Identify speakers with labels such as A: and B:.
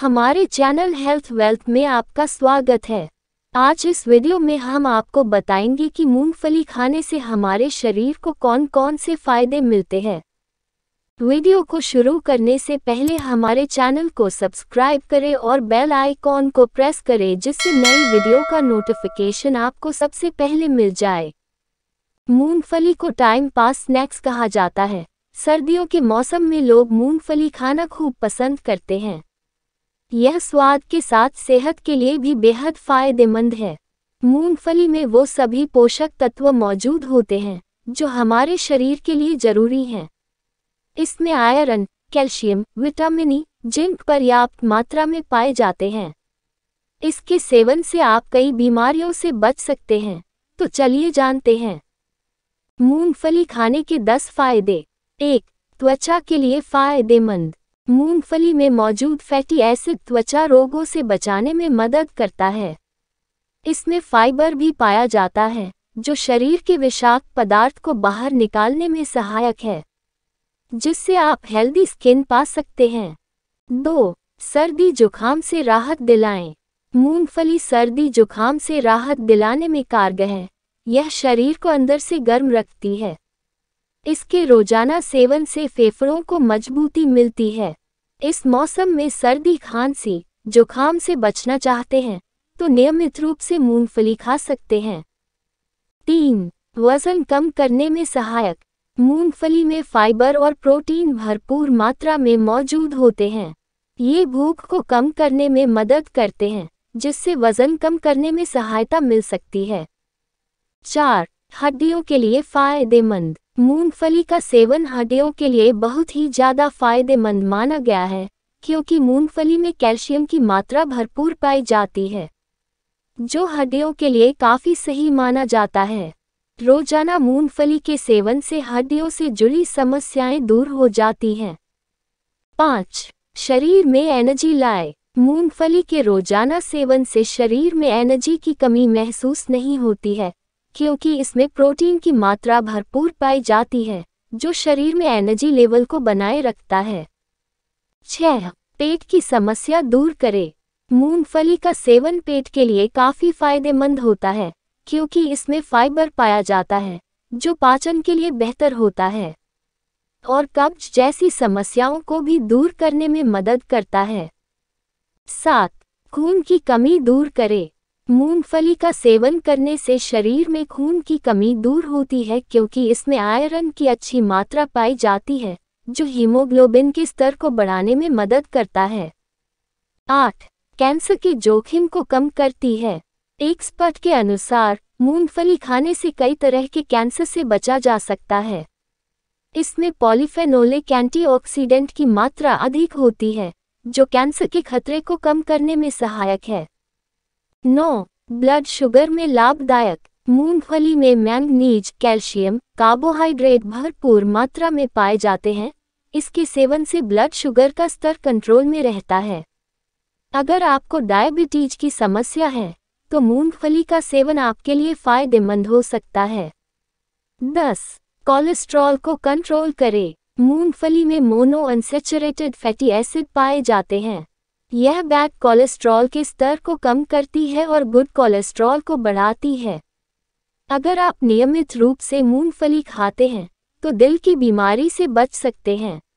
A: हमारे channel health wealth में आपका स्वागत है आज इस वीडियो में हम आपको बताएंगे कि मूंगफली खाने से हमारे शरीर को कौन कौन से फायदे मिलते हैं वीडियो को शुरू करने से पहले हमारे चैनल को सब्सक्राइब करें और बेल आइकॉन को प्रेस करें जिससे नई वीडियो का नोटिफिकेशन आपको सबसे पहले मिल जाए मूंगफली को टाइम पास स्नैक्स कहा जाता है सर्दियों के मौसम में लोग मूंगफली खाना खूब पसंद करते हैं यह स्वाद के साथ सेहत के लिए भी बेहद फायदेमंद है मूंगफली में वो सभी पोषक तत्व मौजूद होते हैं जो हमारे शरीर के लिए जरूरी हैं इसमें iron calcium vitamin E e, zinc पर्याप्त मात्रा में पाए जाते हैं इसके सेवन से आप कई बीमारियों से बच सकते हैं तो चलिए जानते हैं मूंगफली खाने के 10 फायदे एक त्वचा के लिए फायदेमंद मूंगफली में मौजूद फैटी एसिड त्वचा रोगों से बचाने में मदद करता है इसमें फाइबर भी पाया जाता है जो शरीर के विषाक्त पदार्थ को बाहर निकालने में सहायक है जिससे आप हेल्दी स्किन पा सकते हैं दो सर्दी जुखाम से राहत दिलाएं मूंगफली सर्दी जुखाम से राहत दिलाने में कारगर है यह शरीर को अंदर से गर्म रखती है इसके रोजाना सेवन से फेफड़ों को मजबूती मिलती है इस मौसम में सर्दी खांसी जुखाम से बचना चाहते हैं तो नियमित रूप से मूंगफली खा सकते हैं तीन वजन कम करने में सहायक मूंगफली में फाइबर और प्रोटीन भरपूर मात्रा में मौजूद होते हैं ये भूख को कम करने में मदद करते हैं जिससे वजन कम करने में सहायता मिल सकती है चार हड्डियों के लिए फायदेमंद मूंगफली का सेवन हड्डियों के लिए बहुत ही ज़्यादा फायदेमंद माना गया है क्योंकि मूंगफली में कैल्शियम की मात्रा भरपूर पाई जाती है जो हड्डियों के लिए काफ़ी सही माना जाता है रोजाना मूंगफली के सेवन से हड्डियों से जुड़ी समस्याएं दूर हो जाती हैं पाँच शरीर में एनर्जी लाए मूंगफली के रोजाना सेवन से शरीर में एनर्जी की कमी महसूस नहीं होती है क्योंकि इसमें प्रोटीन की मात्रा भरपूर पाई जाती है जो शरीर में एनर्जी लेवल को बनाए रखता है छह पेट की समस्या दूर करे मूंगफली का सेवन पेट के लिए काफ़ी फायदेमंद होता है क्योंकि इसमें फाइबर पाया जाता है जो पाचन के लिए बेहतर होता है और कब्ज जैसी समस्याओं को भी दूर करने में मदद करता है सात खून की कमी दूर करे मूंगफली का सेवन करने से शरीर में खून की कमी दूर होती है क्योंकि इसमें आयरन की अच्छी मात्रा पाई जाती है जो हीमोग्लोबिन के स्तर को बढ़ाने में मदद करता है आठ कैंसर के जोखिम को कम करती है एक्सपर्ट के अनुसार मूंगफली खाने से कई तरह के कैंसर से बचा जा सकता है इसमें पॉलीफेनोले एंटीऑक्सीडेंट की मात्रा अधिक होती है जो कैंसर के खतरे को कम करने में सहायक है नौ ब्लड शुगर में लाभदायक मूंगफली में मैंगनीज कैल्शियम कार्बोहाइड्रेट भरपूर मात्रा में पाए जाते हैं इसके सेवन से ब्लड शुगर का स्तर कंट्रोल में रहता है अगर आपको डायबिटीज की समस्या है तो मूंगफली का सेवन आपके लिए फायदेमंद हो सकता है दस कोलेस्ट्रॉल को कंट्रोल करें मूंगफली में मोनो अनसेचुरेटेड फैटी एसिड पाए जाते हैं यह बैड कोलेस्ट्रॉल के स्तर को कम करती है और गुड कोलेस्ट्रॉल को बढ़ाती है अगर आप नियमित रूप से मूंगफली खाते हैं तो दिल की बीमारी से बच सकते हैं